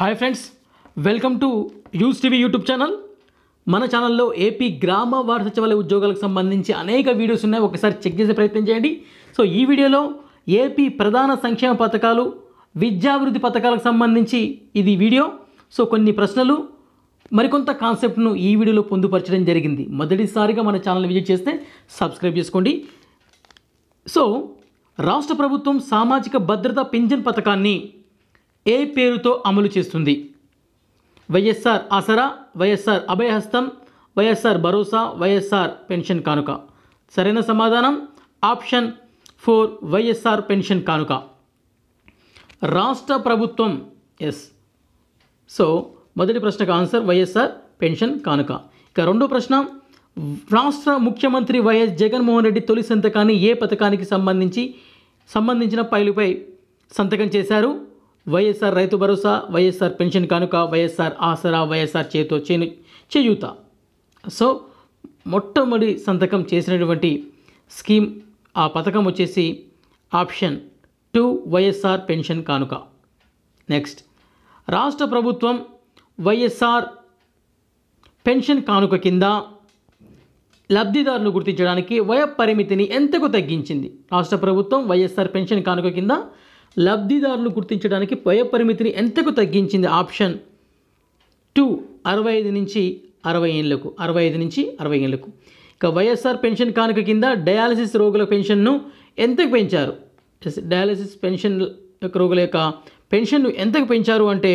hi friends welcome to యూస్ TV YouTube channel మన ఛానల్లో ఏపీ గ్రామ వార్డు సచివాలయ ఉద్యోగాలకు సంబంధించి అనేక వీడియోస్ ఉన్నాయి ఒకసారి చెక్ చేసే ప్రయత్నం చేయండి సో ఈ వీడియోలో ఏపీ ప్రధాన సంక్షేమ పథకాలు విద్యాభివృద్ధి పథకాలకు సంబంధించి ఇది వీడియో సో కొన్ని ప్రశ్నలు మరికొంత కాన్సెప్ట్ను ఈ వీడియోలో పొందుపరచడం జరిగింది మొదటిసారిగా మన ఛానల్ విజిట్ చేస్తే సబ్స్క్రైబ్ చేసుకోండి సో రాష్ట్ర ప్రభుత్వం సామాజిక భద్రత పింఛన్ పథకాన్ని ఏ పేరుతో అమలు చేస్తుంది వైఎస్ఆర్ ఆసరా వైఎస్ఆర్ అభయహస్తం వైఎస్ఆర్ భరోసా వైఎస్ఆర్ పెన్షన్ కానుక సరైన సమాధానం ఆప్షన్ ఫోర్ వైఎస్ఆర్ పెన్షన్ కానుక రాష్ట్ర ప్రభుత్వం ఎస్ సో మొదటి ప్రశ్నకు ఆన్సర్ వైఎస్ఆర్ పెన్షన్ కానుక ఇక రెండో ప్రశ్న రాష్ట్ర ముఖ్యమంత్రి వైఎస్ జగన్మోహన్ రెడ్డి తొలి సంతకాన్ని ఏ పథకానికి సంబంధించి సంబంధించిన పైలుపై సంతకం చేశారు వైఎస్ఆర్ రైతు భరోసా వైఎస్ఆర్ పెన్షన్ కానుక వైఎస్ఆర్ ఆసరా వైఎస్ఆర్ చేతో చేను చేయూత సో మొట్టమొదటి సంతకం చేసినటువంటి స్కీమ్ ఆ పథకం వచ్చేసి ఆప్షన్ టూ వైఎస్ఆర్ పెన్షన్ కానుక నెక్స్ట్ రాష్ట్ర ప్రభుత్వం వైఎస్ఆర్ పెన్షన్ కానుక కింద లబ్ధిదారులు గుర్తించడానికి వయ పరిమితిని ఎంతకు తగ్గించింది రాష్ట్ర ప్రభుత్వం వైఎస్ఆర్ పెన్షన్ కానుక కింద లబ్ధిదారులు గుర్తించడానికి పరిమితిని ఎంతకు తగ్గించింది ఆప్షన్ టూ అరవై ఐదు నుంచి అరవై ఏళ్ళకు అరవై ఐదు నుంచి అరవై ఏళ్ళకు ఇక వైఎస్ఆర్ పెన్షన్ కానుక కింద డయాలసిస్ రోగుల పెన్షన్ను ఎంతకు పెంచారు డయాలసిస్ పెన్షన్ యొక్క రోగుల యొక్క పెన్షన్ను ఎంతకు పెంచారు అంటే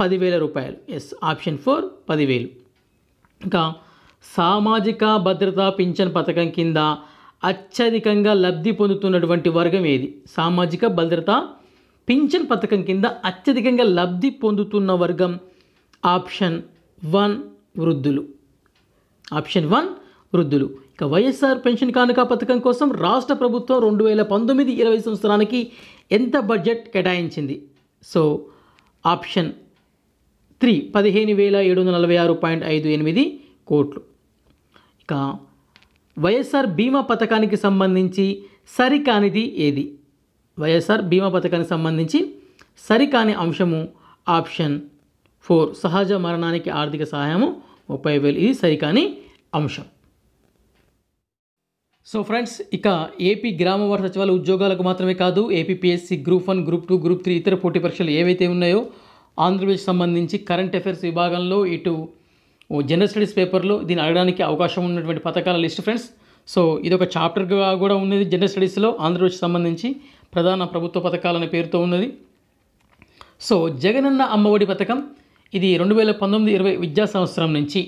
పదివేల రూపాయలు ఎస్ ఆప్షన్ ఫోర్ పదివేలు ఇంకా సామాజిక భద్రతా పింఛన్ పథకం కింద అత్యధికంగా లబ్ధి పొందుతున్నటువంటి వర్గం ఏది సామాజిక భద్రత పింఛన్ పథకం కింద అత్యధికంగా లబ్ధి పొందుతున్న వర్గం ఆప్షన్ వన్ వృద్ధులు ఆప్షన్ వన్ వృద్ధులు ఇక వైఎస్ఆర్ పెన్షన్ కానుక పథకం కోసం రాష్ట్ర ప్రభుత్వం రెండు వేల పంతొమ్మిది ఇరవై సంవత్సరానికి ఎంత బడ్జెట్ కేటాయించింది సో ఆప్షన్ త్రీ పదిహేను వేల ఏడు వందల నలభై ఆరు పాయింట్ ఐదు ఎనిమిది కోట్లు ఇక వైఎస్ఆర్ బీమా పథకానికి సంబంధించి సరికానిది ఏది వైఎస్ఆర్ బీమా పథకానికి సంబంధించి సరికాని అంశము ఆప్షన్ ఫోర్ సహజ మరణానికి ఆర్థిక సహాయము ముప్పై వేలు ఇది సరికాని అంశం సో ఫ్రెండ్స్ ఇక ఏపీ గ్రామ వార్డు సచివాలయ ఉద్యోగాలకు మాత్రమే కాదు APPSC group one group two group three ఇతర పోటీ పరీక్షలు ఏవైతే ఉన్నాయో ఆంధ్రప్రదేశ్ సంబంధించి కరెంట్ అఫైర్స్ విభాగంలో ఇటు జనరల్ స్టడీస్ పేపర్లో దీన్ని అడగడానికి అవకాశం ఉన్నటువంటి పథకాల లిస్ట్ ఫ్రెండ్స్ సో ఇది ఒక చాప్టర్గా కూడా ఉన్నది జనరల్ స్టడీస్లో ఆంధ్రప్రదేశ్ సంబంధించి ప్రధాన ప్రభుత్వ పథకాలనే పేరుతో ఉన్నది సో జగనన్న అమ్మఒడి పథకం ఇది రెండు వేల పంతొమ్మిది ఇరవై విద్యా సంవత్సరం నుంచి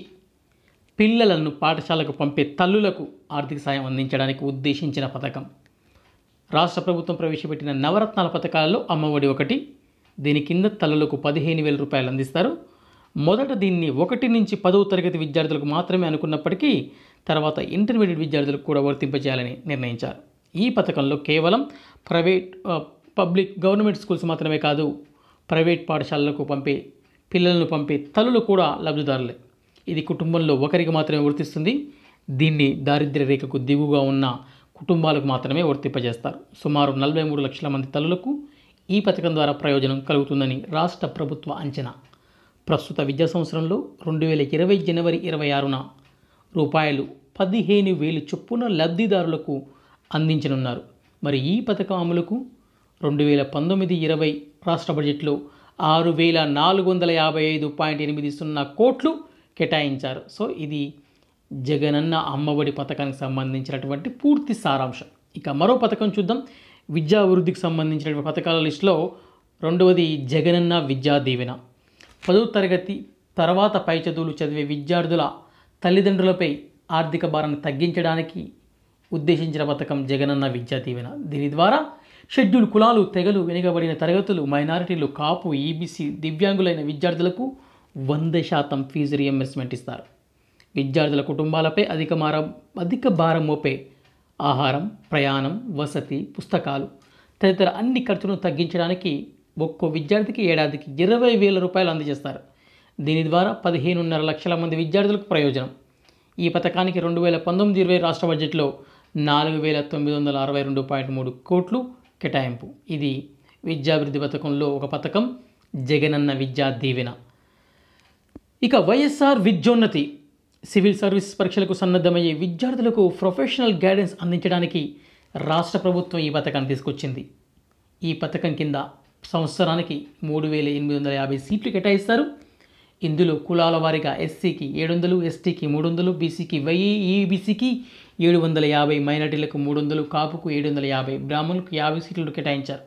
పిల్లలను పాఠశాలకు పంపే తల్లులకు ఆర్థిక సాయం అందించడానికి ఉద్దేశించిన పథకం రాష్ట్ర ప్రభుత్వం ప్రవేశపెట్టిన నవరత్నాల పథకాలలో అమ్మఒడి ఒకటి దీని కింద తల్లులకు పదిహేను వేల రూపాయలు అందిస్తారు మొదట దీన్ని ఒకటి నుంచి పదవ తరగతి విద్యార్థులకు మాత్రమే అనుకున్నప్పటికీ తర్వాత ఇంటర్మీడియట్ విద్యార్థులకు కూడా వర్తింపజేయాలని నిర్ణయించారు ఈ పథకంలో కేవలం ప్రైవేట్ పబ్లిక్ గవర్నమెంట్ స్కూల్స్ మాత్రమే కాదు ప్రైవేట్ పాఠశాలలకు పంపే పిల్లలను పంపే తల్లులు కూడా లబ్ధిదారులే ఇది కుటుంబంలో ఒకరికి మాత్రమే వర్తిస్తుంది దీన్ని దారిద్ర్య రేఖకు దిగువగా ఉన్న కుటుంబాలకు మాత్రమే వర్తింపజేస్తారు సుమారు నలభై మూడు లక్షల మంది తల్లులకు ఈ పథకం ద్వారా ప్రయోజనం కలుగుతుందని రాష్ట్ర ప్రభుత్వ అంచనా ప్రస్తుత విద్యా సంవత్సరంలో రెండు వేల ఇరవై జనవరి ఇరవై ఆరున రూపాయలు పదిహేను వేలు చొప్పున లబ్ధిదారులకు అందించనున్నారు మరి ఈ పథకం అమలుకు రెండు వేల పంతొమ్మిది ఇరవై రాష్ట్ర బడ్జెట్లో ఆరు వేల నాలుగు వందల యాభై ఐదు పాయింట్ ఎనిమిది సున్నా కోట్లు కేటాయించారు సో ఇది జగనన్న అమ్మఒడి పథకానికి సంబంధించినటువంటి పూర్తి సారాంశం ఇక మరో పథకం చూద్దాం అభివృద్ధికి సంబంధించినటువంటి పథకాల లిస్టులో రెండవది జగనన్న విద్యా దీవెన పదో తరగతి తర్వాత పై చదువులు చదివే విద్యార్థుల తల్లిదండ్రులపై ఆర్థిక భారాన్ని తగ్గించడానికి ఉద్దేశించిన పథకం జగనన్న విద్యా దీవెన దీని ద్వారా షెడ్యూల్ కులాలు తెగలు వెనుకబడిన తరగతులు మైనారిటీలు కాపు ఈబీసీ దివ్యాంగులైన విద్యార్థులకు వంద శాతం ఫీజు రియంబర్స్మెంట్ ఇస్తారు విద్యార్థుల కుటుంబాలపై అధిక మార అధిక భారం మోపే ఆహారం ప్రయాణం వసతి పుస్తకాలు తదితర అన్ని ఖర్చులను తగ్గించడానికి ఒక్కో విద్యార్థికి ఏడాదికి ఇరవై వేల రూపాయలు అందజేస్తారు దీని ద్వారా పదిహేనున్నర లక్షల మంది విద్యార్థులకు ప్రయోజనం ఈ పథకానికి రెండు వేల పంతొమ్మిది ఇరవై రాష్ట్ర బడ్జెట్లో నాలుగు వేల తొమ్మిది వందల అరవై రెండు పాయింట్ మూడు కోట్లు కేటాయింపు ఇది విద్యాభివృద్ధి పథకంలో ఒక పథకం జగనన్న విద్యా దీవెన ఇక వైఎస్ఆర్ విద్యోన్నతి సివిల్ సర్వీస్ పరీక్షలకు సన్నద్ధమయ్యే విద్యార్థులకు ప్రొఫెషనల్ గైడెన్స్ అందించడానికి రాష్ట్ర ప్రభుత్వం ఈ పథకాన్ని తీసుకొచ్చింది ఈ పథకం కింద సంవత్సరానికి మూడు వేల ఎనిమిది వందల యాభై సీట్లు కేటాయిస్తారు ఇందులో కులాల వారీగా ఎస్సీకి ఏడు వందలు ఎస్టీకి మూడు వందలు బీసీకి వెయ్యి ఈబీసీకి ఏడు వందల యాభై మైనార్టీలకు మూడు వందలు కాపుకు ఏడు వందల యాభై బ్రాహ్మణులకు యాభై సీట్లు కేటాయించారు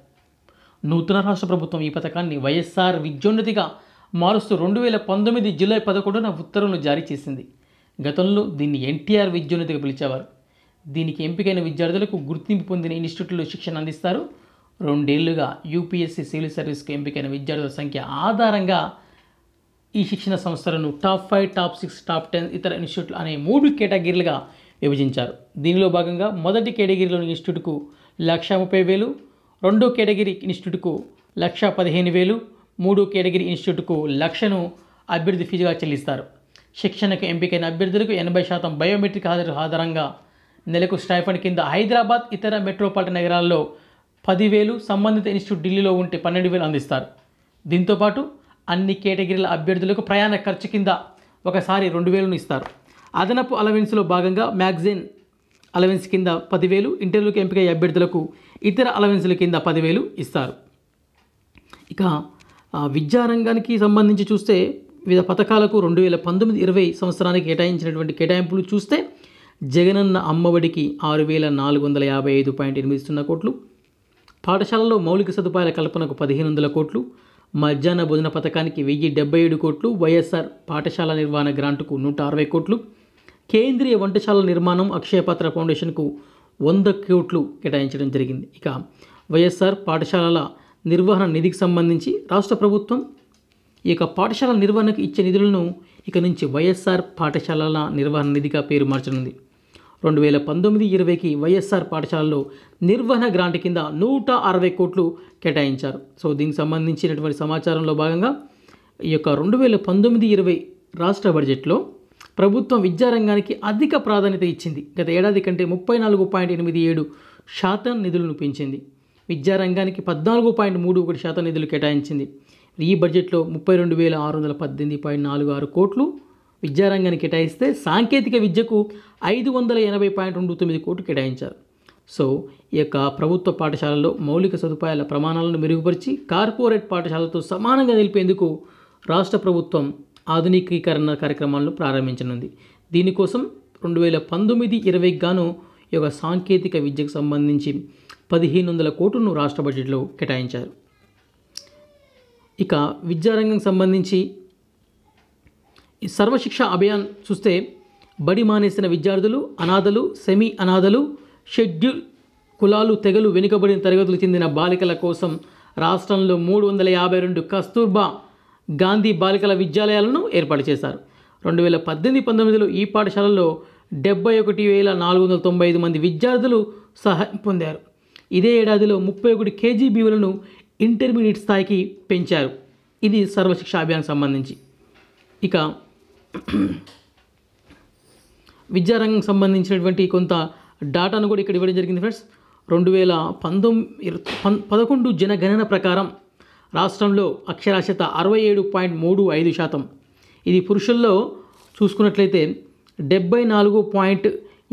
నూతన రాష్ట్ర ప్రభుత్వం ఈ పథకాన్ని వైఎస్ఆర్ విద్యోన్నతిగా మారుస్తూ రెండు వేల పంతొమ్మిది జూలై పదకొండున ఉత్తర్వులు జారీ చేసింది గతంలో దీన్ని ఎన్టీఆర్ విద్యోన్నతిగా పిలిచేవారు దీనికి ఎంపికైన విద్యార్థులకు గుర్తింపు పొందిన ఇన్స్టిట్యూట్లో శిక్షణ అందిస్తారు రెండేళ్లుగా యూపీఎస్సీ సివిల్ సర్వీస్కు ఎంపికైన విద్యార్థుల సంఖ్య ఆధారంగా ఈ శిక్షణ సంస్థలను top five top six top ten ఇతర ఇన్స్టిట్యూట్లు అనే మూడు కేటగిరీలుగా విభజించారు దీనిలో భాగంగా మొదటి కేటగిరీలోని ఇన్స్టిట్యూట్కు లక్ష ముప్పై వేలు రెండో కేటగిరీ ఇన్స్టిట్యూట్కు లక్ష పదిహేను వేలు మూడో కేటగిరీ ఇన్స్టిట్యూట్కు లక్షను అభ్యర్థి ఫీజుగా చెల్లిస్తారు శిక్షణకు ఎంపికైన అభ్యర్థులకు ఎనభై శాతం బయోమెట్రిక్ హాజరు ఆధారంగా నెలకు స్టైఫండ్ కింద హైదరాబాద్ ఇతర మెట్రోపాలిటన్ నగరాల్లో పదివేలు సంబంధిత ఇన్స్టిట్యూట్ ఢిల్లీలో ఉంటే పన్నెండు వేలు అందిస్తారు దీంతోపాటు అన్ని కేటగిరీల అభ్యర్థులకు ప్రయాణ ఖర్చు కింద ఒకసారి రెండు వేలను ఇస్తారు అదనపు అలవెన్స్లో భాగంగా మ్యాగజైన్ అలవెన్స్ కింద పదివేలు ఇంటర్వ్యూకి ఎంపికయ్యే అభ్యర్థులకు ఇతర అలవెన్స్ల కింద పదివేలు ఇస్తారు ఇక విద్యారంగానికి సంబంధించి చూస్తే వివిధ పథకాలకు రెండు వేల పంతొమ్మిది ఇరవై సంవత్సరానికి కేటాయించినటువంటి కేటాయింపులు చూస్తే జగనన్న అమ్మఒడికి ఆరు వేల నాలుగు వందల యాభై ఐదు పాయింట్ ఎనిమిది సున్నా కోట్లు పాఠశాలలో మౌలిక సదుపాయాల కల్పనకు పదిహేను వందల కోట్లు మధ్యాహ్న భోజన పథకానికి వెయ్యి డెబ్బై ఏడు కోట్లు వైఎస్ఆర్ పాఠశాల నిర్వహణ గ్రాంటుకు నూట అరవై కోట్లు కేంద్రీయ వంటశాల నిర్మాణం అక్షయపాత్ర ఫౌండేషన్కు వంద కోట్లు కేటాయించడం జరిగింది ఇక వైఎస్ఆర్ పాఠశాలల నిర్వహణ నిధికి సంబంధించి రాష్ట్ర ప్రభుత్వం ఈ యొక్క పాఠశాల నిర్వహణకు ఇచ్చే నిధులను ఇక నుంచి వైఎస్ఆర్ పాఠశాలల నిర్వహణ నిధిగా పేరు మార్చనుంది రెండు వేల పంతొమ్మిది ఇరవైకి వైఎస్ఆర్ పాఠశాలలో నిర్వహణ గ్రాంట్ కింద నూట అరవై కోట్లు కేటాయించారు సో దీనికి సంబంధించినటువంటి సమాచారంలో భాగంగా ఈ యొక్క రెండు వేల పంతొమ్మిది ఇరవై రాష్ట్ర బడ్జెట్లో ప్రభుత్వం విద్యారంగానికి అధిక ప్రాధాన్యత ఇచ్చింది గత ఏడాది కంటే ముప్పై నాలుగు పాయింట్ ఎనిమిది ఏడు శాతం నిధులను పెంచింది విద్యారంగానికి పద్నాలుగు పాయింట్ మూడు ఒకటి శాతం నిధులు కేటాయించింది ఈ బడ్జెట్లో ముప్పై రెండు వేల ఆరు వందల పద్దెనిమిది పాయింట్ నాలుగు ఆరు కోట్లు విద్యారంగాన్ని కేటాయిస్తే సాంకేతిక విద్యకు ఐదు వందల ఎనభై పాయింట్ రెండు తొమ్మిది కోట్లు కేటాయించారు సో ఈ యొక్క ప్రభుత్వ పాఠశాలల్లో మౌలిక సదుపాయాల ప్రమాణాలను మెరుగుపరిచి కార్పొరేట్ పాఠశాలతో సమానంగా నిలిపేందుకు రాష్ట్ర ప్రభుత్వం ఆధునికీకరణ కార్యక్రమాలను ప్రారంభించనుంది దీనికోసం రెండు వేల పంతొమ్మిది ఇరవైకి గాను ఈ యొక్క సాంకేతిక విద్యకు సంబంధించి పదిహేను వందల కోట్లను రాష్ట్ర బడ్జెట్లో కేటాయించారు ఇక విద్యారంగం సంబంధించి సర్వశిక్ష అభియాన్ చూస్తే బడి మానేసిన విద్యార్థులు అనాథలు సెమీ అనాథలు షెడ్యూల్ కులాలు తెగలు వెనుకబడిన తరగతులు చెందిన బాలికల కోసం రాష్ట్రంలో మూడు వందల యాభై రెండు కస్తూర్బా గాంధీ బాలికల విద్యాలయాలను ఏర్పాటు చేశారు రెండు వేల పద్దెనిమిది పంతొమ్మిదిలో ఈ పాఠశాలలో డెబ్బై ఒకటి వేల నాలుగు వందల తొంభై ఐదు మంది విద్యార్థులు సహాయం పొందారు ఇదే ఏడాదిలో ముప్పై ఒకటి కేజీబీవులను ఇంటర్మీడియట్ స్థాయికి పెంచారు ఇది సర్వశిక్ష అభియాన్ సంబంధించి ఇక విద్యారంగం సంబంధించినటువంటి కొంత డాటాను కూడా ఇక్కడ ఇవ్వడం జరిగింది ఫ్రెండ్స్ రెండు వేల పంతొమ్మిది పదకొండు జనగణన ప్రకారం రాష్ట్రంలో అక్షరాస్యత అరవై ఏడు పాయింట్ మూడు ఐదు శాతం ఇది పురుషుల్లో చూసుకున్నట్లయితే డెబ్బై నాలుగు పాయింట్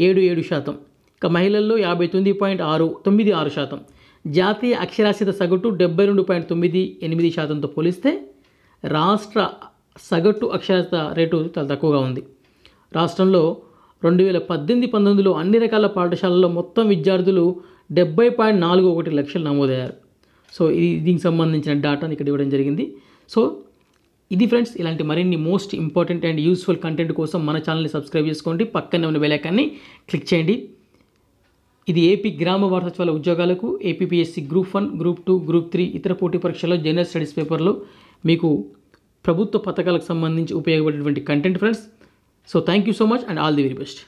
ఏడు ఏడు శాతం ఇక మహిళల్లో యాభై తొమ్మిది పాయింట్ ఆరు తొమ్మిది ఆరు శాతం జాతీయ అక్షరాస్యత సగటు డెబ్బై రెండు పాయింట్ తొమ్మిది ఎనిమిది శాతంతో పోలిస్తే రాష్ట్ర సగటు అక్షరాస్యత రేటు చాలా తక్కువగా ఉంది రాష్ట్రంలో రెండు వేల పద్దెనిమిది పంతొమ్మిదిలో అన్ని రకాల పాఠశాలల్లో మొత్తం విద్యార్థులు డెబ్బై పాయింట్ నాలుగు ఒకటి లక్షలు నమోదయ్యారు సో ఇది దీనికి సంబంధించిన డాటాని ఇక్కడ ఇవ్వడం జరిగింది సో ఇది ఫ్రెండ్స్ ఇలాంటి మరిన్ని most important and useful content కోసం మన ఛానల్ని సబ్స్క్రైబ్ చేసుకోండి పక్కనే ఉన్న బెలైకాన్ని క్లిక్ చేయండి ఇది ఏపీ గ్రామ వారసత్వాల ఉద్యోగాలకు APPSC group one group two group three ఇతర పోటీ పరీక్షల్లో జనరల్ స్టడీస్ పేపర్లో మీకు ప్రభుత్వ పథకాలకు సంబంధించి ఉపయోగపడేటువంటి content friends so thank you so much and all the very best